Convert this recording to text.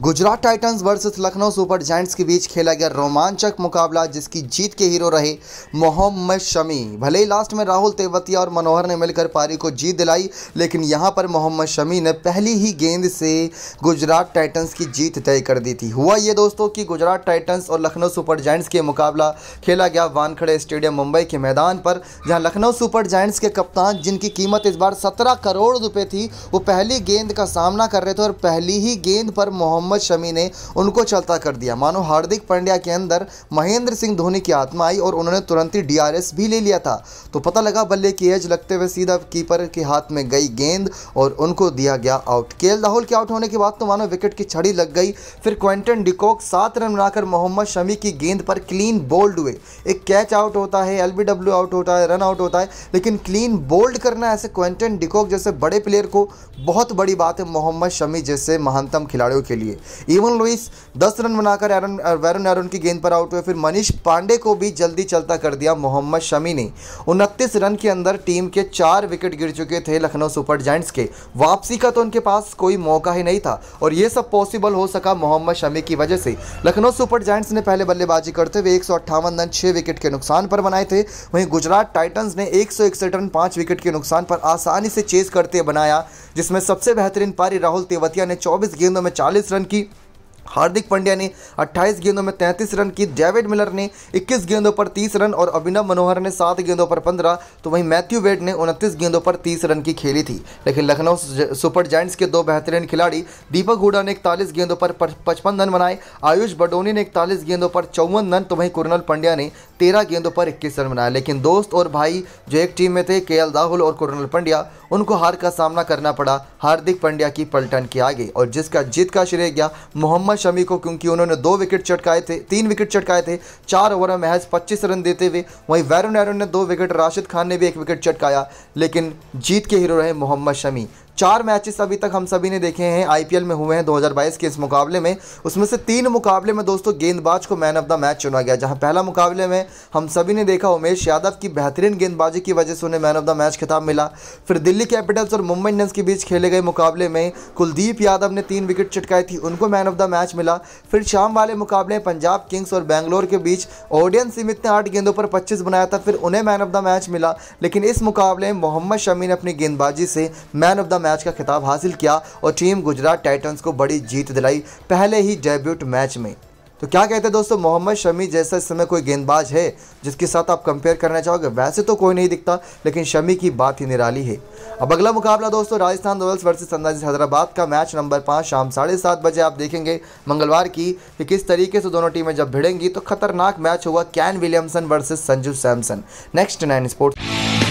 Gujarat titans versus Lucknow super giants के बीच खेला गया रोमांचक मुकाबला जिसकी जीत के हीरो रहे मोहम्मद शमी भले ही लास्ट में राहुल तेवतिया और मनोहर ने मिलकर पारी को जीत दिलाई लेकिन यहां पर मोहम्मद शमी ने पहली ही गेंद से गुजरात टाइटंस की जीत तय कर दी थी हुआ ये दोस्तों कि गुजरात टाइटन्स और लखनऊ सुपर जैंट्स के मुकाबला खेला गया वानखड़े स्टेडियम मुंबई के मैदान पर जहाँ लखनऊ सुपर जैंट्स के कप्तान जिनकी कीमत इस बार सत्रह करोड़ रुपये थी वो पहली गेंद का सामना कर रहे थे और पहली ही गेंद पर मोहम्मद मोहम्मद शमी ने उनको चलता कर दिया मानो हार्दिक पांड्या के अंदर महेंद्र सिंह धोनी की आत्मा आई और उन्होंने तुरंत ही डी भी ले लिया था तो पता लगा बल्ले की एज लगते हुए सीधा कीपर के हाथ में गई गेंद और उनको दिया गया आउट के राहुल के आउट होने के बाद तो मानो विकेट की छड़ी लग गई फिर क्वेंटन डिकॉक सात रन बनाकर मोहम्मद शमी की गेंद पर क्लीन बोल्ड हुए एक कैच आउट होता है एल आउट होता है रन आउट होता है लेकिन क्लीन बोल्ड करना ऐसे क्वेंटन डिकॉक जैसे बड़े प्लेयर को बहुत बड़ी बात है मोहम्मद शमी जैसे महानतम खिलाड़ियों के लिए लिए इवन लुइस दस रन बनाकर एरन वैरन एरन की गेंद पर आउट हुए फिर मनीष पांडे को भी जल्दी चलता कर दिया मोहम्मद शमी ने उनतीस रन के अंदर टीम के चार विकेट गिर चुके थे लखनऊ सुपर जैंट्स के वापसी का तो उनके पास कोई मौका ही नहीं था और ये सब पॉसिबल हो सका मोहम्मद शमी की वजह से लखनऊ सुपर जैंट्स ने पहले बल्लेबाजी करते हुए एक रन छः विकेट के नुकसान पर बनाए थे वहीं गुजरात टाइटन्स ने एक रन पाँच विकेट के नुकसान पर आसानी से चेस करते बनाया जिसमें सबसे बेहतरीन पारी राहुल तेवतिया ने चौबीस गेंदों में चालीस रन रन की हार्दिक पांड्या ने 28 गेंदों में 33 रन की डेविड मिलर ने 21 गेंदों पर 30 रन और अभिनव मनोहर ने 7 गेंदों पर 15 तो वहीं मैथ्यू वेड ने 29 गेंदों पर 30 रन की खेली थी लेकिन लखनऊ सुपर जायंट्स के दो बेहतरीन खिलाड़ी दीपक हुडा ने इकतालीस गेंदों पर 55 रन बनाए आयुष बडोनी ने इकतालीस गेंदों पर चौवन रन तो वहीं कुरनल पंड्या ने तेरह गेंदों पर इक्कीस रन बनाए लेकिन दोस्त और भाई जो एक टीम में थे के राहुल और कर्नल पंड्या उनको हार का सामना करना पड़ा हार्दिक पंड्या की पलटन के आगे और जिसका जीत का श्रेय गया मोहम्मद शमी को क्योंकि उन्होंने दो विकेट चटकाए थे तीन विकेट चटकाए थे चार ओवर में महज पच्चीस रन देते हुए वहीं वैरुण एरन ने दो विकेट राशिद खान ने भी एक विकेट चटकाया लेकिन जीत के हीरो रहे मोहम्मद शमी चार मैचेस अभी तक हम सभी ने देखे हैं आईपीएल में हुए हैं 2022 के इस मुकाबले में उसमें से तीन मुकाबले में दोस्तों गेंदबाज को मैन ऑफ द मैच चुना गया जहां पहला मुकाबले में हम सभी ने देखा उमेश यादव की बेहतरीन गेंदबाजी की वजह से उन्हें मैन ऑफ द मैच खिताब मिला फिर दिल्ली कैपिटल्स और मुंबई इंडियंस के बीच खेले गए मुकाबले में कुलदीप यादव ने तीन विकेट चटकाई थी उनको मैन ऑफ द मैच मिला फिर शाम वाले मुकाबले पंजाब किंग्स और बैंगलोर के बीच ओडियन सीमित ने आठ गेंदों पर पच्चीस बनाया था फिर उन्हें मैन ऑफ द मैच मिला लेकिन इस मुकाबले में मोहम्मद शमी ने अपनी गेंदबाजी से मैन ऑफ द मैच का खिताब हासिल किया और टीम गुजरात टाइटन्स को बड़ी जीत दिलाई पहले ही डेब्यूट मैच में तो क्या कहते हैं दोस्तों मोहम्मद शमी जैसा इस समय कोई गेंदबाज है जिसके साथ आप कंपेयर करना चाहोगे वैसे तो कोई नहीं दिखता लेकिन शमी की बात ही निराली है अब अगला मुकाबला दोस्तों Rajasthan royals versus sunrisers Hyderabad का मैच नंबर पाँच शाम साढ़े सात बजे आप देखेंगे मंगलवार की कि किस तरीके से दोनों टीमें जब भिड़ेंगी तो खतरनाक मैच होगा Kane Williamson versus Sanju Samson next nine sports